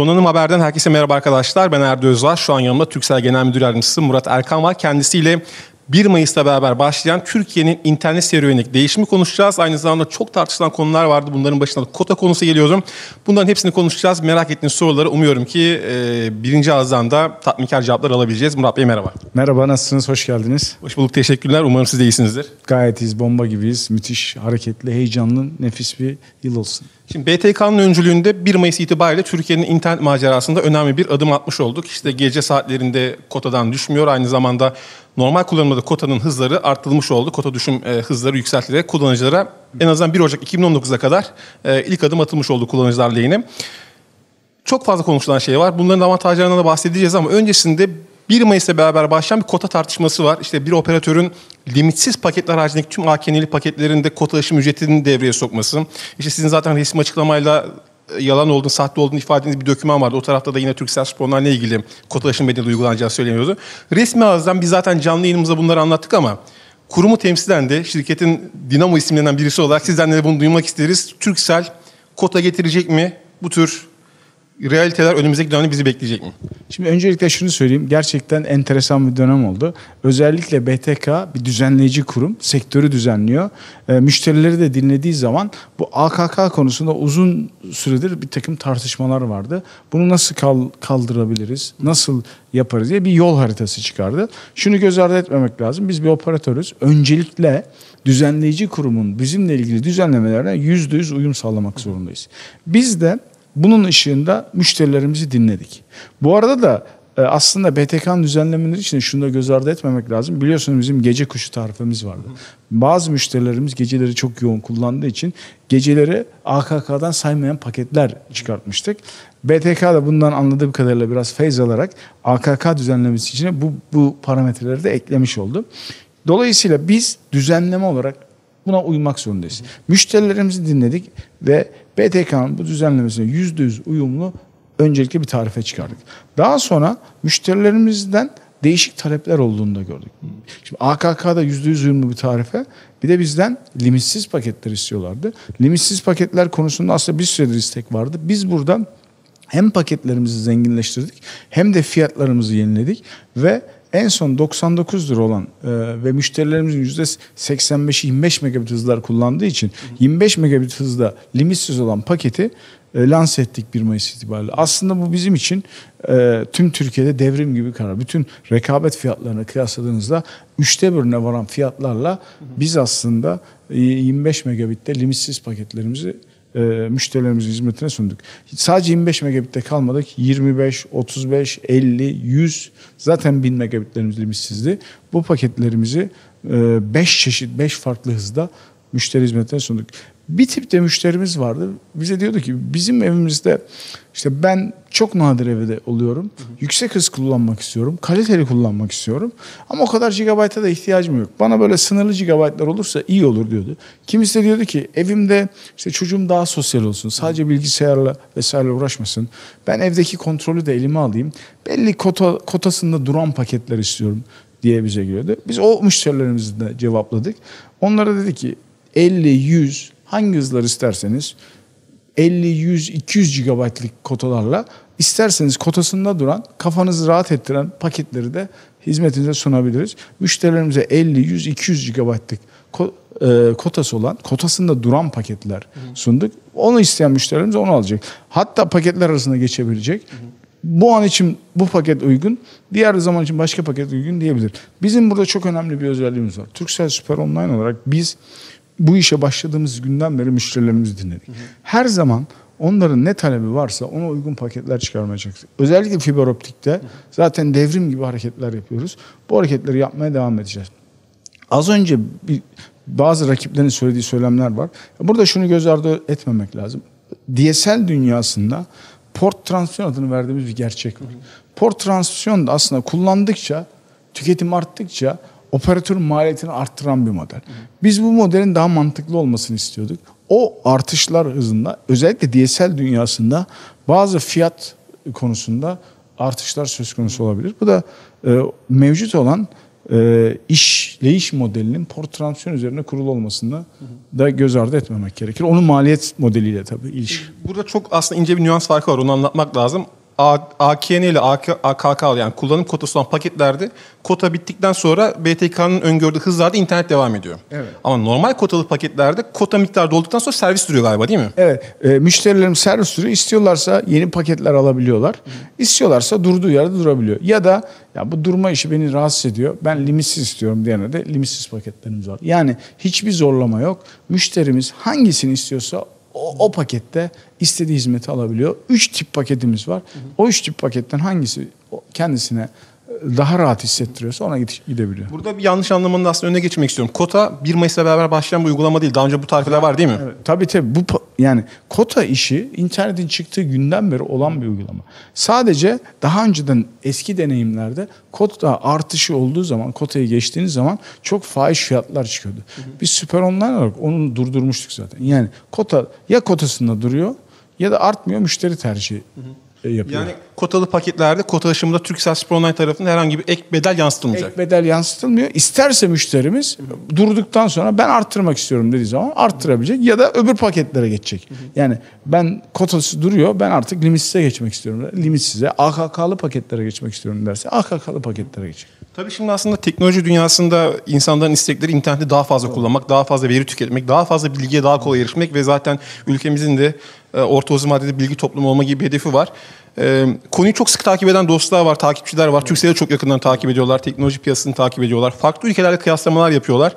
Donanım Haber'den herkese merhaba arkadaşlar. Ben Erdi Özvar. Şu an yanımda Türksel Genel Müdür Yardımcısı Murat Erkan var. Kendisiyle 1 Mayıs'ta beraber başlayan Türkiye'nin internet serüvenlik değişimi konuşacağız. Aynı zamanda çok tartışılan konular vardı. Bunların başında kota konusu geliyorum. Bunların hepsini konuşacağız. Merak ettiğiniz soruları umuyorum ki e, birinci ağızdan da tatminkar cevaplar alabileceğiz. Murat Bey merhaba. Merhaba nasılsınız? Hoş geldiniz. Hoş bulduk. Teşekkürler. Umarım siz de iyisinizdir. Gayet iyiyiz. Bomba gibiyiz. Müthiş, hareketli, heyecanlı, nefis bir yıl olsun. Şimdi BTK'nın öncülüğünde 1 Mayıs itibariyle Türkiye'nin internet macerasında önemli bir adım atmış olduk. İşte gece saatlerinde kotadan düşmüyor. Aynı zamanda Normal kullanımda kotanın hızları arttırılmış oldu. Kota düşüm e, hızları yükseltilerek kullanıcılara en azından 1 Ocak 2019'a kadar e, ilk adım atılmış oldu kullanıcılar lehine. Çok fazla konuşulan şey var. Bunların avantajlarından da bahsedeceğiz ama öncesinde 1 Mayıs'la beraber başlayan bir kota tartışması var. İşte bir operatörün limitsiz paketler haricindeki tüm AKN'li paketlerinde kota aşım ücretini devreye sokması. İşte sizin zaten resim açıklamayla yalan olduğunu, sahte olduğunu ifade ettiğiniz bir doküman vardı. O tarafta da yine Türksel Spor'larla ilgili kotalaşım bedeli uygulanacağı söyleniyordu. Resmi ağızdan biz zaten canlı yayınımızda bunları anlattık ama kurumu temsilen de şirketin Dinamo isimlerinden birisi olarak sizden de bunu duymak isteriz. Türksel kota getirecek mi? Bu tür realiteler önümüzdeki dönemde bizi bekleyecek mi? Şimdi öncelikle şunu söyleyeyim. Gerçekten enteresan bir dönem oldu. Özellikle BTK bir düzenleyici kurum. Sektörü düzenliyor. E, müşterileri de dinlediği zaman bu AKK konusunda uzun süredir bir takım tartışmalar vardı. Bunu nasıl kal kaldırabiliriz? Nasıl yaparız diye bir yol haritası çıkardı. Şunu göz ardı etmemek lazım. Biz bir operatörüz. Öncelikle düzenleyici kurumun bizimle ilgili düzenlemelerine yüzde yüz uyum sağlamak zorundayız. Biz de bunun ışığında müşterilerimizi dinledik. Bu arada da e, aslında BTK'nın düzenlemeleri için şunu da göz ardı etmemek lazım. Biliyorsunuz bizim gece kuşu tarifemiz vardı. Bazı müşterilerimiz geceleri çok yoğun kullandığı için geceleri AKK'dan saymayan paketler çıkartmıştık. BTK da bundan anladığım kadarıyla biraz feyz alarak AKK düzenlemesi için bu, bu parametreleri de eklemiş oldu. Dolayısıyla biz düzenleme olarak buna uymak zorundayız. Müşterilerimizi dinledik ve BTK'nın bu düzenlemesine yüzde yüz uyumlu öncelikle bir tarife çıkardık. Daha sonra müşterilerimizden değişik talepler olduğunu da gördük. Şimdi AKK'da yüzde yüz uyumlu bir tarife bir de bizden limitsiz paketler istiyorlardı. Limitsiz paketler konusunda aslında bir süredir istek vardı. Biz buradan hem paketlerimizi zenginleştirdik hem de fiyatlarımızı yeniledik ve en son 99 lira olan e, ve müşterilerimizin %85'i 25 megabit hızlar kullandığı için 25 megabit hızda limitsiz olan paketi e, lanse ettik 1 Mayıs itibariyle. Aslında bu bizim için e, tüm Türkiye'de devrim gibi karar. Bütün rekabet fiyatlarına kıyasladığınızda üçte birine varan fiyatlarla biz aslında 25 e, megabitte limitsiz paketlerimizi e, müşterilerimizin hizmetine sunduk. Sadece 25 megabitte kalmadık. 25, 35, 50, 100 zaten 1000 megabitlerimiz limitsizdi. Bu paketlerimizi 5 e, çeşit, 5 farklı hızda müşteri hizmetine sunduk. Bir tip de müşterimiz vardı. Bize diyordu ki bizim evimizde işte ben çok nadir evde oluyorum. Hı hı. Yüksek hız kullanmak istiyorum. Kaliteli kullanmak istiyorum. Ama o kadar gigabayta da ihtiyacım yok. Bana böyle sınırlı gigabaytlar olursa iyi olur diyordu. Kimisi de diyordu ki evimde işte çocuğum daha sosyal olsun. Sadece bilgisayarla vesaire uğraşmasın. Ben evdeki kontrolü de elime alayım. Belli kota, kotasında duran paketler istiyorum diye bize geliyordu. Biz o müşterilerimizi de cevapladık. Onlara dedi ki 50, 100, hangi hızlar isterseniz 50, 100, 200 GB'lik kotalarla isterseniz kotasında duran, kafanızı rahat ettiren paketleri de hizmetinize sunabiliriz. Müşterilerimize 50, 100, 200 GB'lik kotası olan, kotasında duran paketler sunduk. Onu isteyen müşterilerimiz onu alacak. Hatta paketler arasında geçebilecek. bu an için bu paket uygun, diğer zaman için başka paket uygun diyebilir. Bizim burada çok önemli bir özelliğimiz var. Turkcell Super Online olarak biz bu işe başladığımız günden beri müşterilerimizi dinledik. Her zaman onların ne talebi varsa ona uygun paketler çıkarmayacaksın. Özellikle fiber optikte zaten devrim gibi hareketler yapıyoruz. Bu hareketleri yapmaya devam edeceğiz. Az önce bir, bazı rakiplerin söylediği söylemler var. Burada şunu göz ardı etmemek lazım. DSL dünyasında port transisyon adını verdiğimiz bir gerçek var. Port transisyon da aslında kullandıkça, tüketim arttıkça Operatörün maliyetini arttıran bir model. Biz bu modelin daha mantıklı olmasını istiyorduk. O artışlar hızında özellikle DSL dünyasında bazı fiyat konusunda artışlar söz konusu olabilir. Bu da e, mevcut olan e, işleyiş modelinin port transfer üzerine kurulu olmasını da göz ardı etmemek gerekir. Onun maliyet modeliyle tabii ilişki. Burada çok aslında ince bir nüans farkı var. Onu anlatmak lazım. AKN ile AKK yani kullanım kotası olan paketlerde kota bittikten sonra BTK'nın öngördüğü hızlarda internet devam ediyor. Evet. Ama normal kotalı paketlerde kota miktarı dolduktan sonra servis duruyor galiba değil mi? Evet. E, müşterilerim servis duruyor. İstiyorlarsa yeni paketler alabiliyorlar. Hı. İstiyorlarsa durduğu yerde durabiliyor. Ya da ya bu durma işi beni rahatsız ediyor. Ben limitsiz istiyorum diyene de limitsiz paketlerimiz var. Yani hiçbir zorlama yok. Müşterimiz hangisini istiyorsa o, o pakette istediği hizmeti alabiliyor. Üç tip paketimiz var. O üç tip paketten hangisi kendisine daha rahat hissettiriyorsa ona gidebiliyor. Burada bir yanlış anlamanın aslında önüne geçmek istiyorum. Kota 1 Mayıs'la beraber başlayan bu uygulama değil. Daha önce bu tarifler var değil mi? Evet, tabii tabii. Bu, yani kota işi internetin çıktığı günden beri olan bir uygulama. Sadece daha önceden eski deneyimlerde kota artışı olduğu zaman, kotayı geçtiğiniz zaman çok fahiş fiyatlar çıkıyordu. Hı hı. Biz süper online olarak onu durdurmuştuk zaten. Yani kota ya kotasında duruyor ya da artmıyor müşteri tercihi. Hı hı e, yapıyor. Yani kotalı paketlerde kota aşımında Türksel Spor Online herhangi bir ek bedel yansıtılmayacak. Ek bedel yansıtılmıyor. İsterse müşterimiz durduktan sonra ben arttırmak istiyorum dediği zaman arttırabilecek ya da öbür paketlere geçecek. Yani ben kotası duruyor ben artık limitsize geçmek istiyorum. Limitsize AKK'lı paketlere geçmek istiyorum derse AKK'lı paketlere geçecek. Tabii şimdi aslında teknoloji dünyasında insanların istekleri interneti daha fazla kullanmak, daha fazla veri tüketmek, daha fazla bilgiye daha kolay erişmek ve zaten ülkemizin de e, orta uzun vadede bilgi toplumu olma gibi bir hedefi var. E, konuyu çok sık takip eden dostlar var, takipçiler var. Türkiye'de çok yakından takip ediyorlar, teknoloji piyasasını takip ediyorlar. Farklı ülkelerle kıyaslamalar yapıyorlar.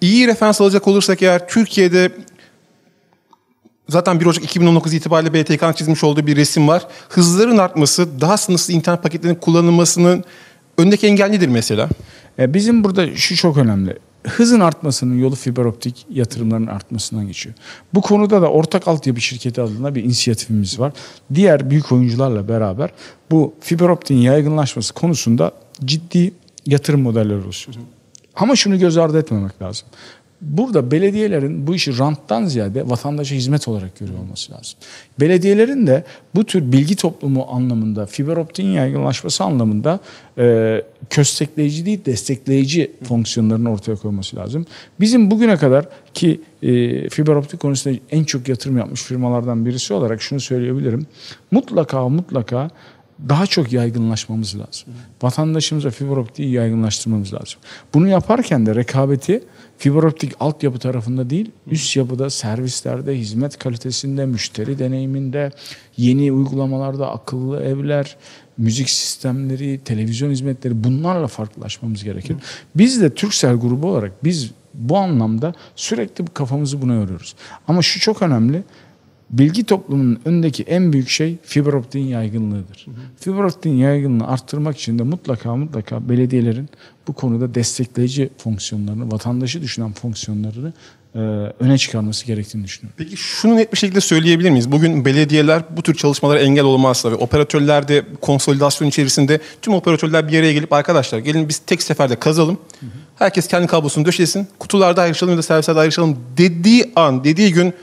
İyi referans alacak olursak eğer Türkiye'de Zaten 1 Ocak 2019 itibariyle BTK'nın çizmiş olduğu bir resim var. Hızların artması, daha sınırsız internet paketlerinin kullanılmasının öndeki engel nedir mesela. E, bizim burada şu çok önemli hızın artmasının yolu fiber optik yatırımların artmasından geçiyor. Bu konuda da ortak altyapı şirketi adına bir inisiyatifimiz var. Diğer büyük oyuncularla beraber bu fiber optiğin yaygınlaşması konusunda ciddi yatırım modelleri oluşturuyor. Ama şunu göz ardı etmemek lazım. Burada belediyelerin bu işi ranttan ziyade vatandaşa hizmet olarak görüyor olması lazım. Belediyelerin de bu tür bilgi toplumu anlamında, fiber optiğin yaygınlaşması anlamında e, köstekleyici değil destekleyici fonksiyonlarını ortaya koyması lazım. Bizim bugüne kadar ki e, fiber optik konusunda en çok yatırım yapmış firmalardan birisi olarak şunu söyleyebilirim. Mutlaka mutlaka daha çok yaygınlaşmamız lazım. Vatandaşımıza fiber optiği yaygınlaştırmamız lazım. Bunu yaparken de rekabeti fiber optik altyapı tarafında değil, üst yapıda, servislerde, hizmet kalitesinde, müşteri deneyiminde, yeni uygulamalarda, akıllı evler, müzik sistemleri, televizyon hizmetleri bunlarla farklılaşmamız gerekir. Biz de Türksel grubu olarak biz bu anlamda sürekli kafamızı buna yoruyoruz. Ama şu çok önemli bilgi toplumunun önündeki en büyük şey fiberoptiğin yaygınlığıdır. Fiberoptiğin yaygınlığını arttırmak için de mutlaka mutlaka belediyelerin bu konuda destekleyici fonksiyonlarını, vatandaşı düşünen fonksiyonlarını e, öne çıkarması gerektiğini düşünüyorum. Peki şunu net bir şekilde söyleyebilir miyiz? Bugün belediyeler bu tür çalışmalara engel olmazsa ve operatörler de konsolidasyon içerisinde tüm operatörler bir yere gelip arkadaşlar gelin biz tek seferde kazalım. Herkes kendi kablosunu döşesin. Kutularda ayrışalım ya da servislerde ayrışalım dediği an, dediği gün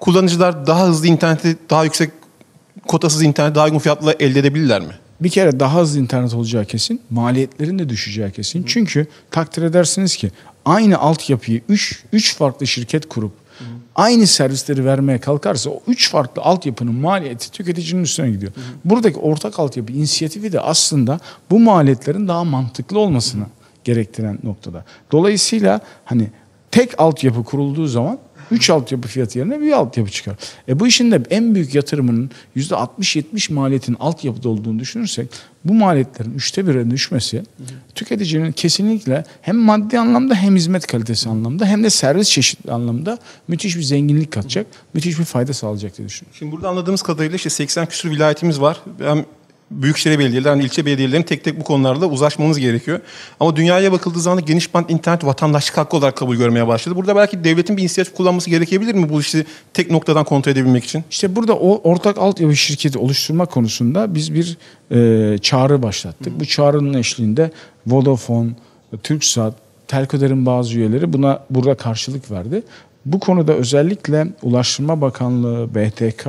kullanıcılar daha hızlı interneti, daha yüksek kotasız internet daha uygun fiyatla elde edebilirler mi? Bir kere daha hızlı internet olacağı kesin. Maliyetlerin de düşeceği kesin. Hı. Çünkü takdir edersiniz ki aynı altyapıyı 3 3 farklı şirket kurup Hı. aynı servisleri vermeye kalkarsa o 3 farklı altyapının maliyeti tüketicinin üstüne gidiyor. Hı. Buradaki ortak altyapı inisiyatifi de aslında bu maliyetlerin daha mantıklı olmasını Hı. gerektiren noktada. Dolayısıyla hani tek altyapı kurulduğu zaman 3 altyapı fiyatı yerine bir altyapı çıkar. E bu işin de en büyük yatırımının %60-70 maliyetin altyapıda olduğunu düşünürsek bu maliyetlerin üçte bire düşmesi tüketicinin kesinlikle hem maddi anlamda hem hizmet kalitesi anlamda hem de servis çeşitli anlamda müthiş bir zenginlik katacak, müthiş bir fayda sağlayacak diye düşünüyorum. Şimdi burada anladığımız kadarıyla işte 80 küsur vilayetimiz var. Hem büyükşehir belediyelerinin, hani ilçe belediyelerinin tek tek bu konularda uzlaşmamız gerekiyor. Ama dünyaya bakıldığı zaman geniş band internet vatandaşlık hakkı olarak kabul görmeye başladı. Burada belki devletin bir inisiyatif kullanması gerekebilir mi bu işi tek noktadan kontrol edebilmek için? İşte burada o ortak altyapı şirketi oluşturma konusunda biz bir e, çağrı başlattık. Hı. Bu çağrının eşliğinde Vodafone, Türksat, Telkoder'in bazı üyeleri buna burada karşılık verdi. Bu konuda özellikle Ulaştırma Bakanlığı, BTK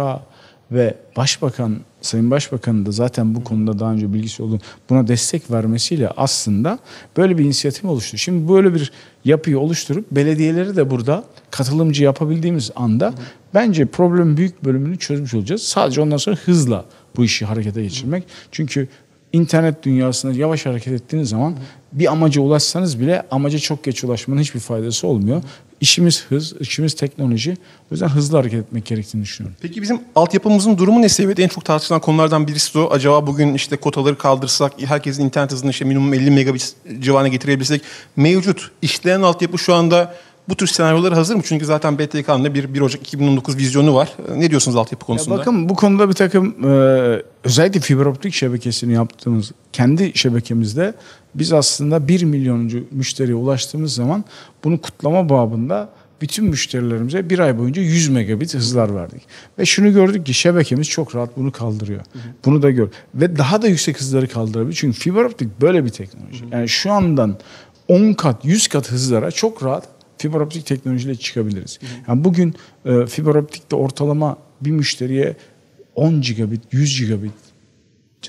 ve Başbakan Sayın Başbakan'ın da zaten bu konuda daha önce bilgisi olduğunu buna destek vermesiyle aslında böyle bir inisiyatif oluştu. Şimdi böyle bir yapıyı oluşturup belediyeleri de burada katılımcı yapabildiğimiz anda bence problemin büyük bölümünü çözmüş olacağız. Sadece ondan sonra hızla bu işi harekete geçirmek. Çünkü internet dünyasında yavaş hareket ettiğiniz zaman bir amaca ulaşsanız bile amaca çok geç ulaşmanın hiçbir faydası olmuyor. İşimiz hız, işimiz teknoloji. O yüzden hızlı hareket etmek gerektiğini düşünüyorum. Peki bizim altyapımızın durumu ne seviyede? En çok tartışılan konulardan birisi o. Acaba bugün işte kotaları kaldırsak, herkesin internet hızını işte minimum 50 megabit civarına getirebilsek mevcut işleyen altyapı şu anda bu tür senaryolara hazır mı? Çünkü zaten BTK'nın bir 1 Ocak 2019 vizyonu var. E, ne diyorsunuz altyapı konusunda? Ya bakın bu konuda bir takım e, özellikle fiber optik şebekesini yaptığımız kendi şebekemizde biz aslında 1 milyonuncu müşteriye ulaştığımız zaman bunu kutlama babında bütün müşterilerimize bir ay boyunca 100 megabit hızlar verdik. Ve şunu gördük ki şebekemiz çok rahat bunu kaldırıyor. Hı hı. Bunu da gör. Ve daha da yüksek hızları kaldırabiliyor Çünkü fiber optik böyle bir teknoloji. Hı hı. Yani şu andan 10 kat, 100 kat hızlara çok rahat fiber optik teknolojiyle çıkabiliriz. Yani bugün e, fiber optikte ortalama bir müşteriye 10 gigabit, 100 gigabit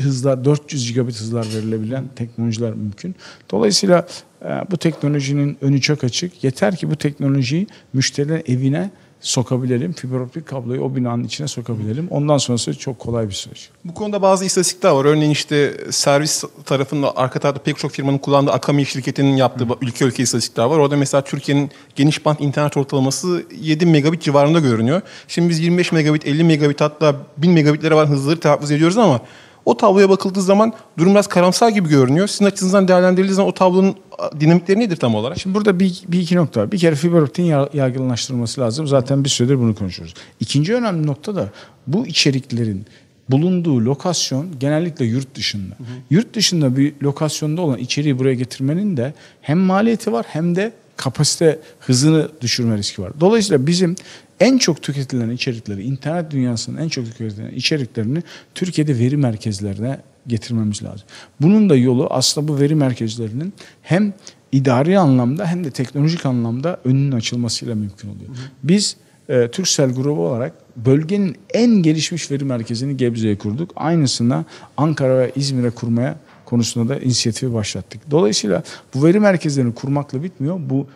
hızlar 400 gigabit hızlar verilebilen teknolojiler mümkün. Dolayısıyla e, bu teknolojinin önü çok açık. Yeter ki bu teknolojiyi müşterilerin evine sokabilelim. Fiberoptik kabloyu o binanın içine sokabilirim. Ondan sonrası çok kolay bir süreç. Bu konuda bazı istatistikler var. Örneğin işte servis tarafında arka tarafta pek çok firmanın kullandığı Akami şirketinin yaptığı Hı. ülke ülke istatistikler var. Orada mesela Türkiye'nin geniş band internet ortalaması 7 megabit civarında görünüyor. Şimdi biz 25 megabit, 50 megabit hatta 1000 megabitlere var hızları telaffuz ediyoruz ama o tabloya bakıldığı zaman durum biraz karamsar gibi görünüyor. Sizin açınızdan değerlendirildiği zaman o tablonun dinamikleri nedir tam olarak? Şimdi burada bir, bir iki nokta var. Bir kere fiber optiğin yaygınlaştırılması lazım. Zaten bir süredir bunu konuşuyoruz. İkinci önemli nokta da bu içeriklerin bulunduğu lokasyon genellikle yurt dışında. Hı hı. Yurt dışında bir lokasyonda olan içeriği buraya getirmenin de hem maliyeti var hem de kapasite hızını düşürme riski var. Dolayısıyla bizim en çok tüketilen içerikleri, internet dünyasının en çok tüketilen içeriklerini Türkiye'de veri merkezlerine getirmemiz lazım. Bunun da yolu aslında bu veri merkezlerinin hem idari anlamda hem de teknolojik anlamda önünün açılmasıyla mümkün oluyor. Biz e, Türksel grubu olarak bölgenin en gelişmiş veri merkezini Gebze'ye kurduk. Aynısını Ankara ve İzmir'e kurmaya konusunda da inisiyatifi başlattık. Dolayısıyla bu veri merkezlerini kurmakla bitmiyor. Bu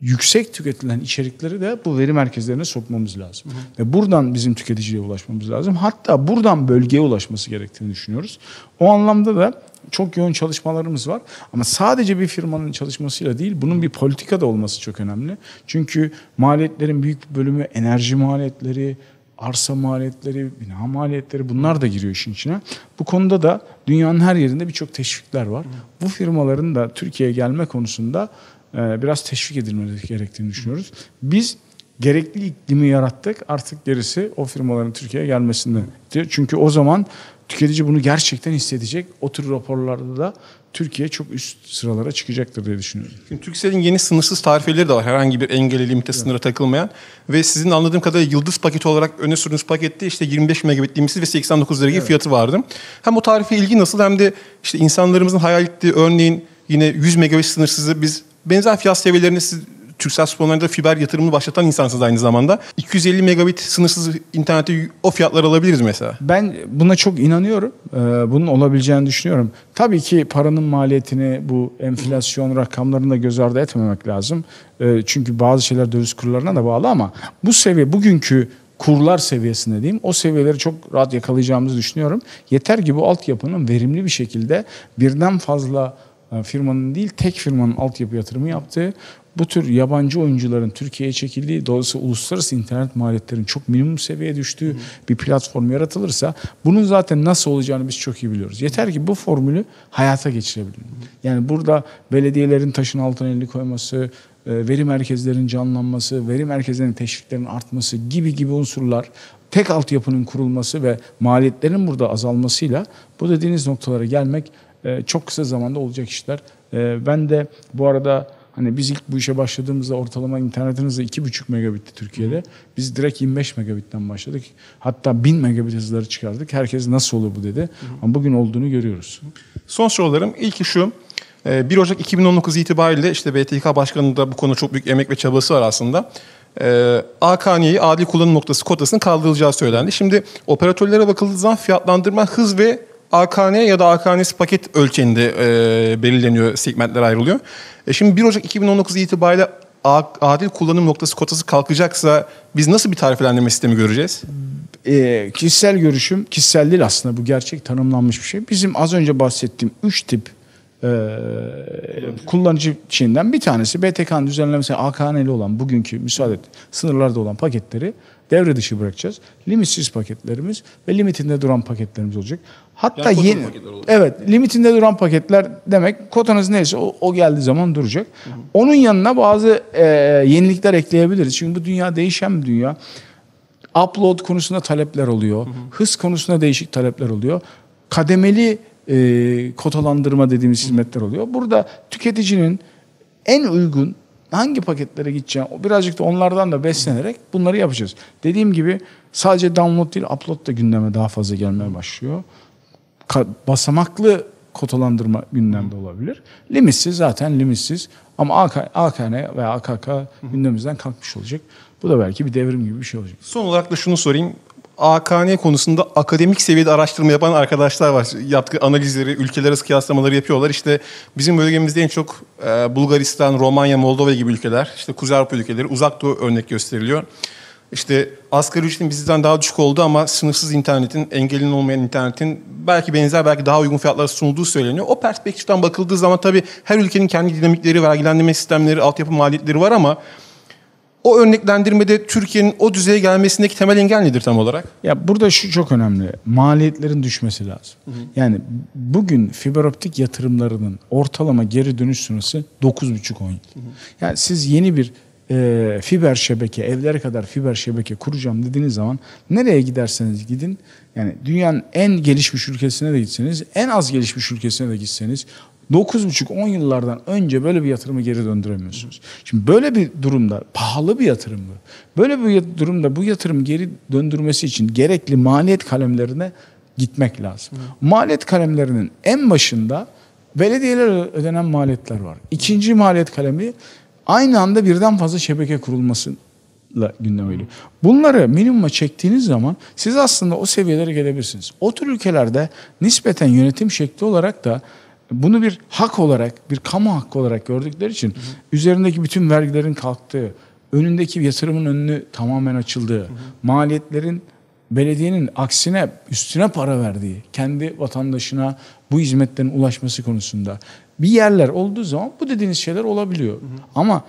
yüksek tüketilen içerikleri de bu veri merkezlerine sokmamız lazım. Hı hı. Ve buradan bizim tüketiciye ulaşmamız lazım. Hatta buradan bölgeye ulaşması gerektiğini düşünüyoruz. O anlamda da çok yoğun çalışmalarımız var. Ama sadece bir firmanın çalışmasıyla değil, bunun bir politika da olması çok önemli. Çünkü maliyetlerin büyük bir bölümü enerji maliyetleri, arsa maliyetleri, bina maliyetleri bunlar da giriyor işin içine. Bu konuda da dünyanın her yerinde birçok teşvikler var. Hı. Bu firmaların da Türkiye'ye gelme konusunda ee, biraz teşvik edilmesi gerektiğini düşünüyoruz. Biz gerekli iklimi yarattık. Artık gerisi o firmaların Türkiye'ye gelmesinde. Çünkü o zaman tüketici bunu gerçekten hissedecek. O tür raporlarda da Türkiye çok üst sıralara çıkacaktır diye düşünüyorum. Şimdi Türkcell'in yeni sınırsız tarifeleri de var. Herhangi bir engel, limite, sınıra takılmayan. Ve sizin anladığım kadarıyla yıldız paketi olarak öne sürdüğünüz pakette işte 25 megabit limitsiz ve 89 lira gibi evet. fiyatı vardı. Hem o tarife ilgi nasıl hem de işte insanlarımızın hayal ettiği örneğin yine 100 megabit sınırsızı biz Benzer fiyat seviyelerini siz Türksel Sporlarında fiber yatırımını başlatan insansız aynı zamanda. 250 megabit sınırsız interneti o fiyatlar alabiliriz mesela. Ben buna çok inanıyorum. Ee, bunun olabileceğini düşünüyorum. Tabii ki paranın maliyetini bu enflasyon rakamlarını da göz ardı etmemek lazım. Ee, çünkü bazı şeyler döviz kurlarına da bağlı ama bu seviye bugünkü kurlar seviyesinde diyeyim o seviyeleri çok rahat yakalayacağımızı düşünüyorum. Yeter ki bu altyapının verimli bir şekilde birden fazla e, firmanın değil tek firmanın altyapı yatırımı yaptığı bu tür yabancı oyuncuların Türkiye'ye çekildiği dolayısıyla uluslararası internet maliyetlerin çok minimum seviyeye düştüğü bir platform yaratılırsa bunun zaten nasıl olacağını biz çok iyi biliyoruz. Yeter ki bu formülü hayata geçirebilelim. Yani burada belediyelerin taşın altına elini koyması, e, veri merkezlerinin canlanması, veri merkezlerinin teşviklerinin artması gibi gibi unsurlar tek altyapının kurulması ve maliyetlerin burada azalmasıyla bu dediğiniz noktalara gelmek ee, çok kısa zamanda olacak işler. Ee, ben de bu arada hani biz ilk bu işe başladığımızda ortalama internetimizde 2,5 megabitti Türkiye'de. Biz direkt 25 megabitten başladık. Hatta 1000 megabit hızları çıkardık. Herkes nasıl olur bu dedi. Ama bugün olduğunu görüyoruz. Son sorularım ilki şu. 1 ee, Ocak 2019 itibariyle işte BTK Başkanı da bu konu çok büyük emek ve çabası var aslında. Ee, AKN'yi adil kullanım noktası kotasının kaldırılacağı söylendi. Şimdi operatörlere bakıldığı zaman fiyatlandırma hız ve AKN ya da AKN'si paket ölçeğinde e, belirleniyor, segmentler ayrılıyor. E şimdi 1 Ocak 2019 itibariyle adil kullanım noktası kotası kalkacaksa biz nasıl bir tariflendirme sistemi göreceğiz? E, kişisel görüşüm, kişisel değil aslında bu gerçek tanımlanmış bir şey. Bizim az önce bahsettiğim 3 tip e, kullanıcı. içinden bir tanesi BTK'nın düzenlemesi AKN'li olan bugünkü müsaade et, sınırlarda olan paketleri devre dışı bırakacağız. Limitsiz paketlerimiz ve limitinde duran paketlerimiz olacak. Hatta yani yeni evet limitinde duran paketler demek kotanız neyse o, o geldiği zaman duracak. Hı hı. Onun yanına bazı e, yenilikler ekleyebiliriz. Çünkü bu dünya değişen bir dünya. Upload konusunda talepler oluyor. Hı hı. Hız konusunda değişik talepler oluyor. Kademeli e, kotalandırma dediğimiz hı. hizmetler oluyor. Burada tüketicinin en uygun hangi paketlere gideceğim birazcık da onlardan da beslenerek bunları yapacağız. Dediğim gibi sadece download değil upload da gündeme daha fazla gelmeye başlıyor basamaklı kotalandırma gündemde olabilir. Limitsiz zaten limitsiz ama AK, AKN veya AKK gündemimizden kalkmış olacak. Bu da belki bir devrim gibi bir şey olacak. Son olarak da şunu sorayım. AKN konusunda akademik seviyede araştırma yapan arkadaşlar var. Yaptığı analizleri, ülkeler arası kıyaslamaları yapıyorlar. İşte bizim bölgemizde en çok e, Bulgaristan, Romanya, Moldova gibi ülkeler, işte Kuzey Avrupa ülkeleri, Uzak Doğu örnek gösteriliyor. İşte asgari ücretin bizden daha düşük oldu ama sınırsız internetin, engelin olmayan internetin belki benzer belki daha uygun fiyatlara sunulduğu söyleniyor. O perspektiften bakıldığı zaman tabii her ülkenin kendi dinamikleri, vergilendirme sistemleri, altyapı maliyetleri var ama o örneklendirmede Türkiye'nin o düzeye gelmesindeki temel engel nedir tam olarak? Ya burada şu çok önemli. Maliyetlerin düşmesi lazım. Hı hı. Yani bugün fiber optik yatırımlarının ortalama geri dönüş süresi 9,5-10 yıl. Hı hı. Yani siz yeni bir e, fiber şebeke, evlere kadar fiber şebeke kuracağım dediğiniz zaman nereye giderseniz gidin, yani dünyanın en gelişmiş ülkesine de gitseniz, en az gelişmiş ülkesine de gitseniz 9,5-10 yıllardan önce böyle bir yatırımı geri döndüremiyorsunuz. Şimdi böyle bir durumda pahalı bir yatırım bu. Böyle bir durumda bu yatırım geri döndürmesi için gerekli maliyet kalemlerine gitmek lazım. Maliyet kalemlerinin en başında belediyelere ödenen maliyetler var. İkinci maliyet kalemi aynı anda birden fazla şebeke kurulmasıyla gündeme geliyor. Bunları minimuma çektiğiniz zaman siz aslında o seviyelere gelebilirsiniz. O tür ülkelerde nispeten yönetim şekli olarak da bunu bir hak olarak, bir kamu hakkı olarak gördükleri için hı hı. üzerindeki bütün vergilerin kalktığı, önündeki yatırımın önünü tamamen açıldığı, hı hı. maliyetlerin belediyenin aksine üstüne para verdiği, kendi vatandaşına bu hizmetlerin ulaşması konusunda bir yerler olduğu zaman bu dediğiniz şeyler olabiliyor. Hı hı. Ama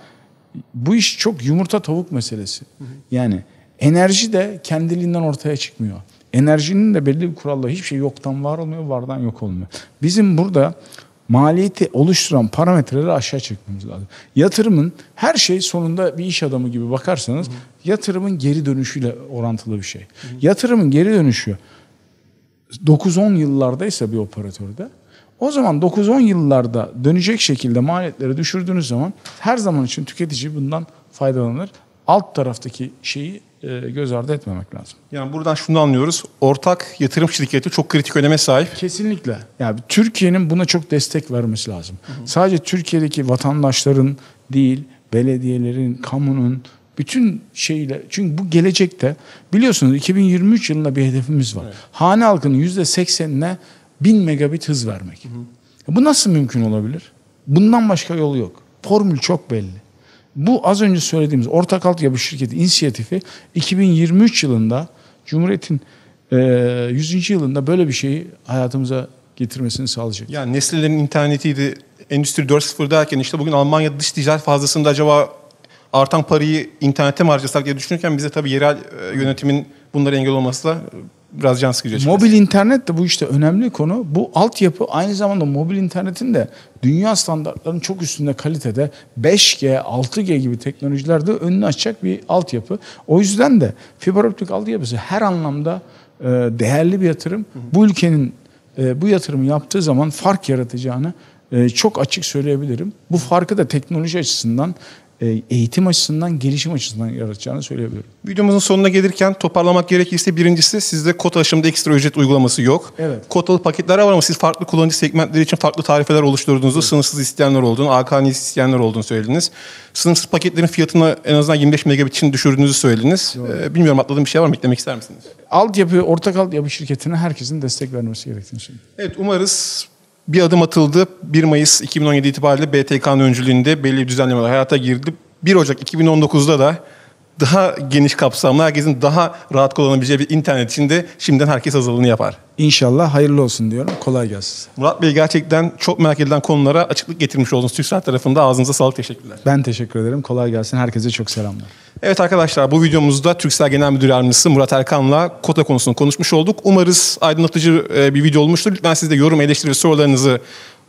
bu iş çok yumurta tavuk meselesi. Hı hı. Yani enerji de kendiliğinden ortaya çıkmıyor. Enerjinin de belli bir kuralla hiçbir şey yoktan var olmuyor, vardan yok olmuyor. Bizim burada maliyeti oluşturan parametreleri aşağı çekmemiz lazım. Yatırımın her şey sonunda bir iş adamı gibi bakarsanız hı hı. yatırımın geri dönüşüyle orantılı bir şey. Hı hı. Yatırımın geri dönüşü 9-10 yıllardaysa bir operatörde o zaman 9-10 yıllarda dönecek şekilde maliyetleri düşürdüğünüz zaman her zaman için tüketici bundan faydalanır. Alt taraftaki şeyi e, göz ardı etmemek lazım. Yani buradan şunu anlıyoruz. Ortak yatırım şirketi çok kritik öneme sahip. Kesinlikle. Yani Türkiye'nin buna çok destek vermesi lazım. Hı hı. Sadece Türkiye'deki vatandaşların değil, belediyelerin, kamunun bütün şeyle çünkü bu gelecekte biliyorsunuz 2023 yılında bir hedefimiz var. Evet. Hane halkının %80'ine 1000 megabit hız vermek. Hı Bu nasıl mümkün olabilir? Bundan başka yolu yok. Formül çok belli. Bu az önce söylediğimiz ortak altyapı şirketi inisiyatifi 2023 yılında Cumhuriyet'in e, 100. yılında böyle bir şeyi hayatımıza getirmesini sağlayacak. Yani nesnelerin internetiydi, Endüstri 4.0 derken işte bugün Almanya dış ticaret fazlasında acaba artan parayı internete mi harcasak diye düşünürken bize tabii yerel yönetimin bunları engel olması da biraz can sıkıcı. Mobil internet de bu işte önemli konu. Bu altyapı aynı zamanda mobil internetin de dünya standartlarının çok üstünde kalitede 5G, 6G gibi teknolojilerde önünü açacak bir altyapı. O yüzden de fiber optik altyapısı her anlamda e, değerli bir yatırım. Bu ülkenin e, bu yatırımı yaptığı zaman fark yaratacağını e, çok açık söyleyebilirim. Bu farkı da teknoloji açısından e, eğitim açısından, gelişim açısından yaratacağını söyleyebilirim. Videomuzun sonuna gelirken toparlamak gerekirse birincisi sizde kota aşımında ekstra ücret uygulaması yok. Evet. Kotalı paketler var ama siz farklı kullanıcı segmentleri için farklı tarifeler oluşturduğunuzu, evet. sınırsız isteyenler olduğunu, AKN isteyenler olduğunu söylediniz. Sınırsız paketlerin fiyatını en azından 25 megabit için düşürdüğünüzü söylediniz. Ee, bilmiyorum atladığım bir şey var mı? Eklemek ister misiniz? yapı ortak yapı şirketine herkesin destek vermesi gerektiğini söylüyorum. Evet umarız bir adım atıldı. 1 Mayıs 2017 itibariyle BTK'nın öncülüğünde belli düzenlemeler hayata girdi. 1 Ocak 2019'da da daha geniş kapsamlı, herkesin daha rahat kullanabileceği bir internet içinde şimdiden herkes hazırlığını yapar. İnşallah hayırlı olsun diyorum. Kolay gelsin. Murat Bey gerçekten çok merak edilen konulara açıklık getirmiş oldunuz. TÜRKSAT tarafında ağzınıza sağlık, teşekkürler. Ben teşekkür ederim. Kolay gelsin. Herkese çok selamlar. Evet arkadaşlar bu videomuzda Türksel Genel Müdür Yardımcısı Murat Erkan'la kota konusunu konuşmuş olduk. Umarız aydınlatıcı e, bir video olmuştur. Lütfen siz de yorum, eleştiri ve sorularınızı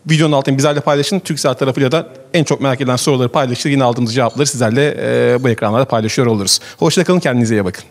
Videonun altını bizlerle paylaşın. Türksel tarafıyla da en çok merak edilen soruları paylaşır. Yine aldığımız cevapları sizlerle e, bu ekranlarda paylaşıyor oluruz. Hoşçakalın, kendinize iyi bakın.